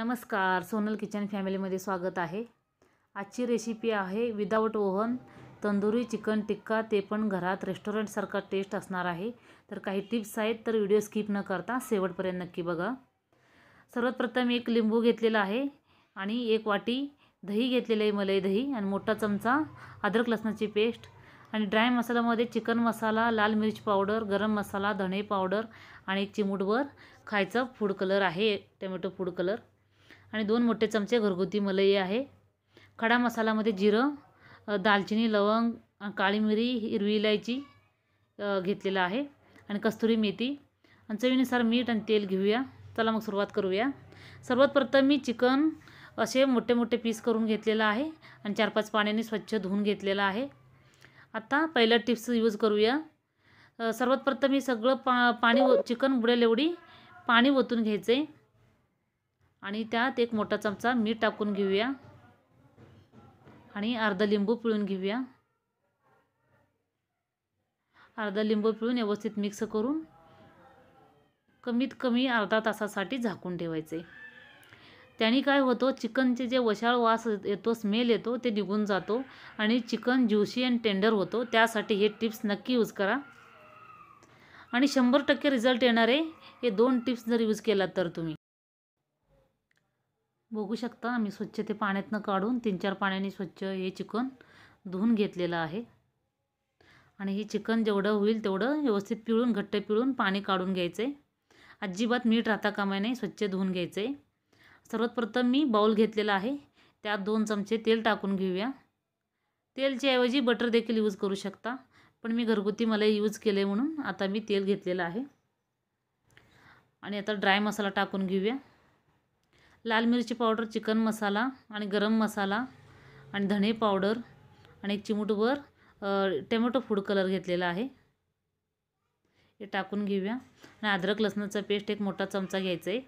नमस्कार सोनल किचन फॅमिलीमध्ये स्वागत आहे आजची रेसिपी आहे without oven tandoori chicken tikka ते पण घरात रेस्टॉरंटसारखा टेस्ट असणार आहे तर काही टिप्स आहेत तर व्हिडिओ स्किप न करता शेवटपर्यंत नक्की बघा सर्वात प्रथम एक लिंबू घेतलेला आहे आणि एक वाटी दही घेतलेलं आहे मलाई दही आणि मोठा चमचा अदरक लसणाची पेस्ट आणि ड्राय मसाल्यामध्ये चिकन मसाला लाल मिरच पावडर गरम मसाला धणे पावडर आणि चिमूटभर खायचं फूड कलर आहे टोमॅटो फूड कलर आणि दोन मोठे चमचे घरगुती मलई आहे खडा मसालामध्ये जिरं दालचिनी लवंग काळी मिरी हिरवी इलायची घेतलेलं आहे आणि कस्तुरी मेथी आणि चवीनुसार मीठ आणि तेल घेऊया चला मग सुरुवात करूया सर्वात प्रथम मी चिकन असे मोठे मोठे पीस करून घेतलेलं आहे आणि चार पाच पाण्याने स्वच्छ धुवून घेतलेलं आहे आता पहिल्या टिप्स यूज करूया सर्वात प्रथम मी सगळं पा पाणी चिकन बुडेल एवढी पाणी ओतून घ्यायचे आणि त्यात एक मोठा चमचा मीठ टाकून घेऊया आणि अर्धा लिंबू पिळून घेऊया अर्धा लिंबू पिळून व्यवस्थित मिक्स करून कमीत कमी अर्धा तासासाठी झाकून ठेवायचे त्याने काय होतो चिकनचे जे वशाळ वास येतो स्मेल येतो ते निघून जातो आणि चिकन ज्युशी अँड टेंडर होतो त्यासाठी हे टिप्स नक्की यूज करा आणि शंभर टक्के रिझल्ट येणार हे दोन टिप्स जर यूज केला तर तुम्ही बघू शकता मी स्वच्छ ते पाण्यातनं काढून तीन चार पाण्याने स्वच्छ हे चिकन धुवून घेतलेलं आहे आणि हे चिकन जेवढं होईल तेवढं व्यवस्थित पिळून घट्ट पिळून पाणी काढून घ्यायचं आहे अजिबात मीठ राहता कामा नाही स्वच्छ धुवून घ्यायचं आहे सर्वात प्रथम मी बाऊल घेतलेला आहे त्यात दोन चमचे तेल टाकून घेऊया तेलच्याऐवजी बटर देखील यूज करू शकता पण मी घरगुती मला यूज केले म्हणून आता मी तेल घेतलेलं आहे आणि आता ड्राय मसाला टाकून घेऊया लाल मिरची पावडर चिकन मसाला आणि गरम मसाला आणि धणे पावडर आणि एक चिमूटभर टोमॅटो फूड कलर घेतलेला आहे हे टाकून घेऊया आणि अद्रक लसणाचा पेस्ट एक मोठा चमचा घ्यायचा आहे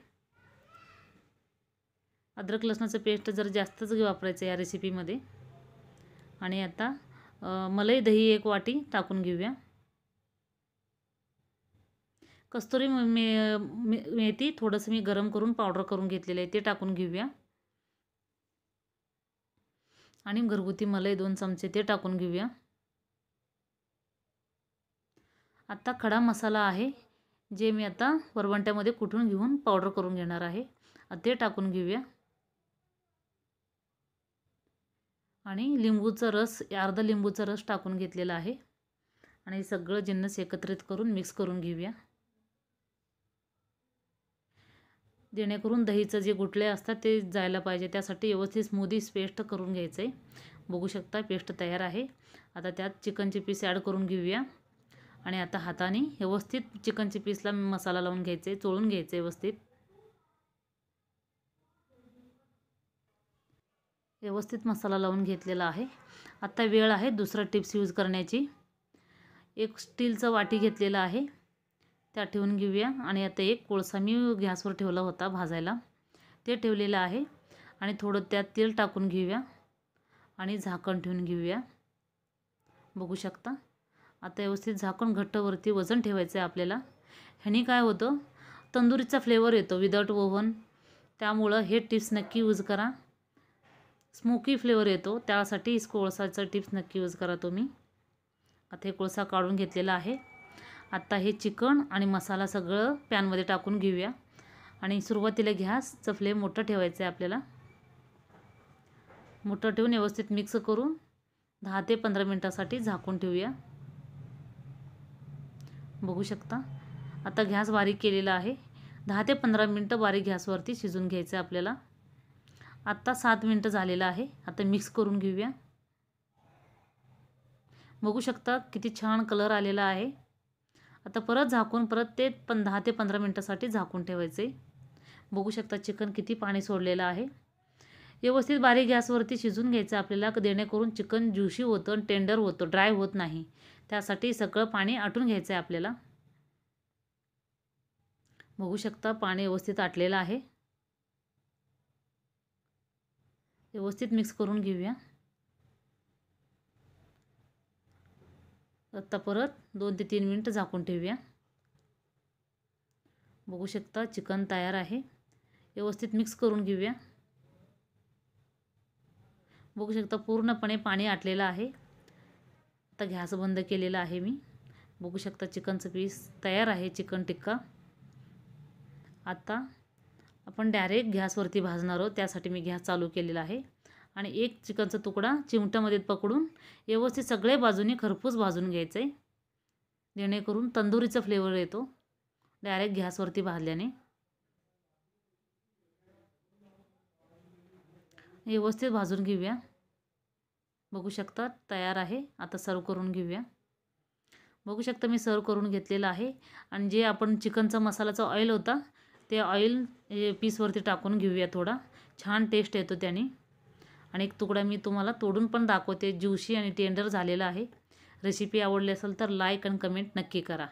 अद्रक लसणाचं पेस्ट जर जास्तच वापरायचं या रेसिपीमध्ये आणि आता मलाई दही एक वाटी टाकून घेऊया कस्तुरी मे मेथी थोडंसं मी गरम करून पावडर करून घेतलेलं आहे ते टाकून घेऊया आणि घरगुती मलाई दोन चमचे ते टाकून घेऊया आत्ता खडा मसाला आहे जे मी आता वरवंट्यामध्ये कुठून घेऊन पावडर करून घेणार आहे ते टाकून घेऊया आणि लिंबूचा रस अर्धा लिंबूचा रस टाकून घेतलेला आहे आणि सगळं जिन्नस एकत्रित करून मिक्स करून घेऊया जेणेकरून दहीचं जे गुठले असतात ते जायला पाहिजे त्यासाठी व्यवस्थित स्मूदी पेस्ट करून घ्यायचं आहे बघू शकता पेस्ट तयार आहे आता त्यात चिकनचे पीस ॲड करून घेऊया आणि आता हाताने व्यवस्थित चिकनचे पीसला मसाला लावून घ्यायचे चोळून घ्यायचे व्यवस्थित व्यवस्थित मसाला लावून घेतलेला आहे आत्ता वेळ आहे दुसरा टिप्स यूज करण्याची एक स्टीलचं वाटी घेतलेलं आहे त्या ठेवून घेऊया आणि आता एक कोळसा मी गॅसवर ठेवला होता भाजायला ते ठेवलेलं आहे आणि थोडं त्यात तेल टाकून घेऊया आणि झाकण ठेवून घेऊया बघू शकता आता व्यवस्थित झाकण घट्टवरती वजन ठेवायचं आहे आपल्याला ह्यानी काय होतं तंदुरीचा फ्लेवर येतो विदाउट ओव्हन त्यामुळं हे टिप्स नक्की यूज करा स्मोकी फ्लेवर येतो त्यासाठी कोळसाचा टिप्स नक्की यूज करा तुम्ही आता हे कोळसा काढून घेतलेला आहे आत्ता हे चिकन आणि मसाला सगळं पॅनमध्ये टाकून घेऊया आणि सुरुवातीला गॅसचं फ्लेम मोठं ठेवायचं आहे आपल्याला मोठं ठेवून व्यवस्थित मिक्स करून दहा ते पंधरा मिनटासाठी झाकून ठेवूया बघू शकता आता गॅस बारीक केलेला आहे दहा ते पंधरा मिनटं बारीक गॅसवरती शिजून घ्यायचं आहे आपल्याला आत्ता सात मिनटं झालेलं आहे आता मिक्स करून घेऊया बघू शकता किती छान कलर आलेला आहे आता परत झाकून परत ते पण दहा ते पंधरा मिनटासाठी झाकून ठेवायचे बघू शकता चिकन किती पाणी सोडलेलं आहे व्यवस्थित बारीक गॅसवरती शिजून घ्यायचं आपल्याला देणेकरून चिकन ज्युशी होतं आणि टेंडर होतं ड्राय होत नाही त्यासाठी सगळं पाणी आटून घ्यायचं आहे आपल्याला बघू शकता पाणी व्यवस्थित आटलेलं आहे व्यवस्थित मिक्स करून घेऊया आत्ता परत दोन ते तीन मिनटं झाकून ठेवूया बघू शकता चिकन तयार आहे व्यवस्थित मिक्स करून घेऊया बघू शकता पूर्णपणे पाणी आटलेलं आहे आता गॅस बंद केलेला आहे मी बघू शकता चिकनचं पीस तयार आहे चिकन टिक्का आता आपण डायरेक्ट गॅसवरती भाजणार आहोत त्यासाठी मी गॅस चालू केलेला आहे आणि एक चिकनचा तुकडा चिमट्यामध्ये पकडून व्यवस्थित सगळे बाजूने खरपूस भाजून घ्यायचं आहे जेणेकरून तंदुरीचा फ्लेवर येतो डायरेक्ट गॅसवरती भाजल्याने व्यवस्थित भाजून घेऊया बघू शकता तयार आहे आता सर्व करून घेऊया बघू शकता मी सर्व करून घेतलेलं आहे आणि जे आपण चिकनचा मसाल्याचा ऑइल होता ते ऑइल पीसवरती टाकून घेऊया थोडा छान टेस्ट येतो त्याने आणि एक तुकडा मी तुम्हाला तोडून पण दाखवते ज्युशी आणि टेंडर झालेला आहे रेसिपी आवडली असेल तर लाईक आणि कमेंट नक्की करा